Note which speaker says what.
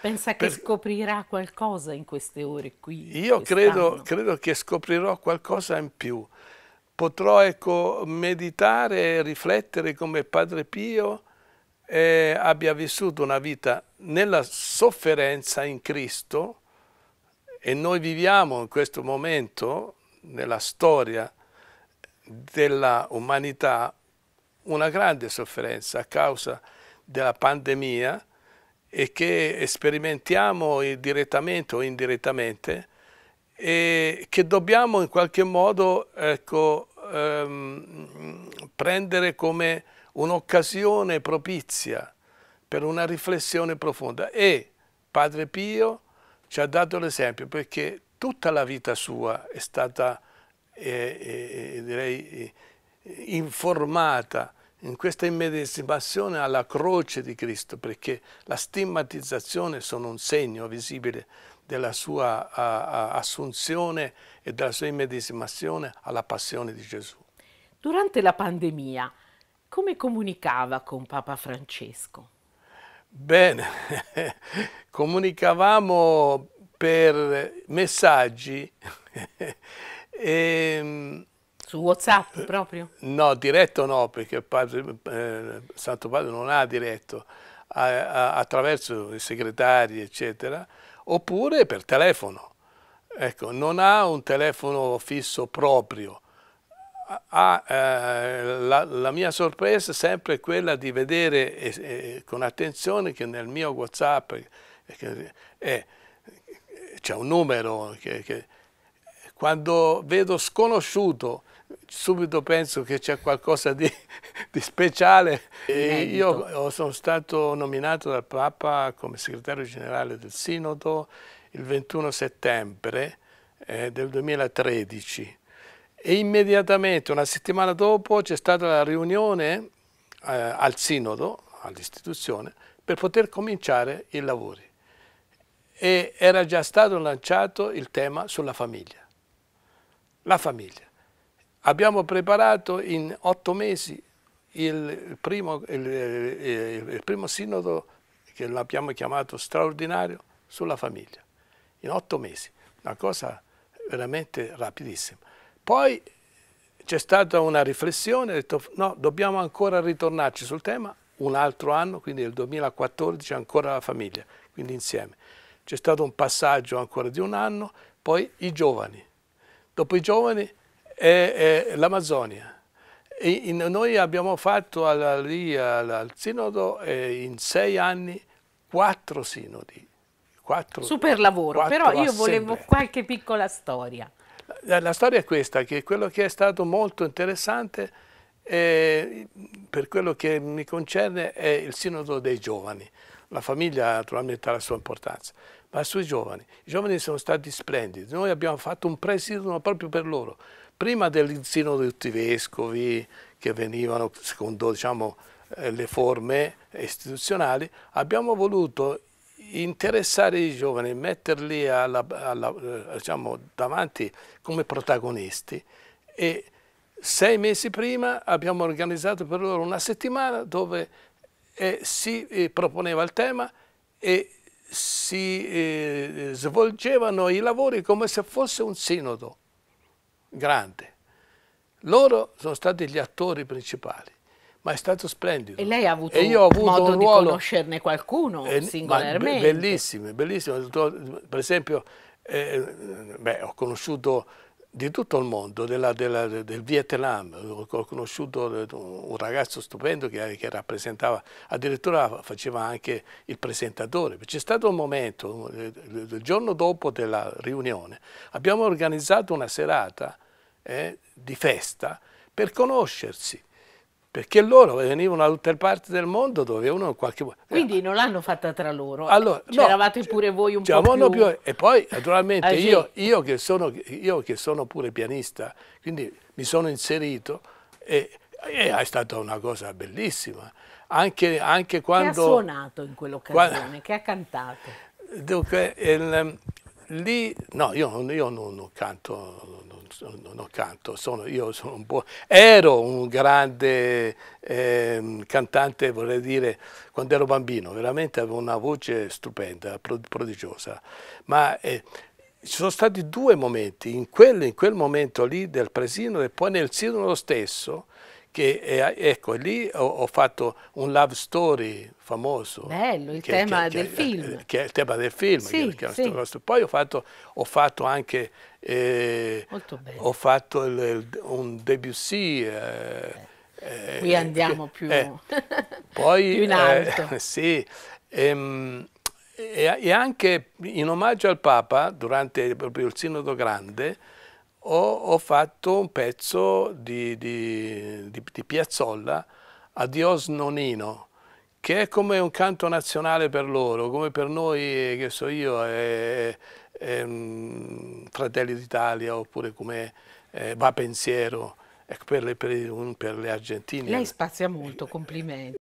Speaker 1: Pensa che per... scoprirà qualcosa in queste ore qui? Io credo, credo, che scoprirò qualcosa in più. Potrò ecco, meditare riflettere come Padre Pio eh, abbia vissuto una vita nella sofferenza in Cristo e noi viviamo in questo momento nella storia della umanità una grande sofferenza a causa della pandemia e che sperimentiamo direttamente o indirettamente e che dobbiamo in qualche modo ecco, ehm, prendere come un'occasione propizia per una riflessione profonda. E Padre Pio ci ha dato l'esempio perché tutta la vita sua è stata eh, eh, eh direi, eh, informata in questa immedesimazione alla croce di Cristo, perché la stigmatizzazione sono un segno visibile della sua a, a, assunzione e della sua immedesimazione alla passione di Gesù. Durante la pandemia, come comunicava con Papa Francesco? Bene, comunicavamo per messaggi e ehm, su WhatsApp proprio? No, diretto no, perché padre, eh, Santo Padre non ha diretto, a, a, attraverso i segretari, eccetera, oppure per telefono. Ecco, non ha un telefono fisso proprio. Ha, eh, la, la, mia sorpresa è sempre quella di vedere eh, con attenzione che nel mio WhatsApp eh, eh, c'è un numero che, che quando vedo sconosciuto subito penso che c'è qualcosa di, di speciale. E io eh, sono stato nominato dal Papa come segretario generale del Sinodo il 21 settembre eh, del 2013 e immediatamente, una settimana dopo, c'è stata la riunione eh, al Sinodo, all'istituzione, per poter cominciare i lavori. E era già stato lanciato il tema sulla famiglia. La famiglia. Abbiamo preparato in otto mesi il primo, il, il, il primo sinodo, che l'abbiamo chiamato straordinario, sulla famiglia. In otto mesi, una cosa veramente rapidissima. Poi c'è stata una riflessione, ho detto no, dobbiamo ancora ritornarci sul tema, un altro anno, quindi nel 2014 ancora la famiglia, quindi insieme. C'è stato un passaggio ancora di un anno, poi i giovani. Dopo i giovani è, e l'Amazzonia. Noi abbiamo fatto alla, lì al, al sinodo eh, in sei anni quattro sinodi. Quattro, Super lavoro, quattro però io assemblee. volevo qualche piccola storia. La, la, storia è questa, che quello che è stato molto interessante eh, per quello che mi concerne è il sinodo dei giovani. La famiglia naturalmente ha la sua importanza, ma sui giovani. I giovani sono stati splendidi. Noi abbiamo fatto un presidio proprio per loro prima dell'inzino di tutti i vescovi che venivano secondo diciamo, eh, le forme istituzionali, abbiamo voluto interessare i giovani, metterli alla, alla, eh, diciamo, davanti come protagonisti e sei mesi prima abbiamo organizzato per loro una settimana dove eh, si eh, proponeva il tema e si eh, svolgevano i lavori come se fosse un sinodo grande. Loro sono stati gli attori principali, ma è stato splendido. E lei ha avuto, io ho avuto modo un ruolo, di conoscerne qualcuno eh, singolarmente. Bellissime, bellissimo. Per esempio, eh, beh, ho conosciuto di tutto il mondo, della, della, del Vietnam, ho conosciuto un ragazzo stupendo che, che rappresentava, addirittura faceva anche il presentatore. C'è stato un momento, il giorno dopo della riunione, abbiamo organizzato una serata eh, di festa per conoscersi perché loro venivano da tutte parti del mondo dove uno in qualche quindi non l'hanno fatta tra loro allora, c'eravate no, pure voi un po' più... più e poi naturalmente ah, io, io, che sono, io, che sono, pure pianista quindi mi sono inserito e, e è stata una cosa bellissima anche, anche quando che ha suonato in quell'occasione che ha cantato dunque il, lì, no, io, io non, non, canto, non, non canto sono, io sono un buon, ero un grande eh, cantante, vorrei dire, quando ero bambino, veramente avevo una voce stupenda, prodigiosa, ma eh, ci sono stati due momenti, in quel, in quel momento lì del presino e poi nel sinodo stesso, che eh, ecco lì ho, ho, fatto un love story famoso. Bello, il che, tema che, del che, eh, film. Che è il tema del film. Sì, sì. Poi ho fatto, ho fatto anche eh, ho fatto il, il, un Debussy. Eh, eh, Qui andiamo più, eh, poi, più in eh, alto. sì, ehm, e, e, anche in omaggio al Papa, durante proprio il Sinodo Grande, ho, ho fatto un pezzo di, di, di, di Piazzolla, Adios Nonino, che è come un canto nazionale per loro, come per noi, che so io, è, è, mm, Fratelli d'Italia oppure come eh, Va Pensiero. Ecco, per le, per, per le, argentine. Lei spazia molto, complimenti.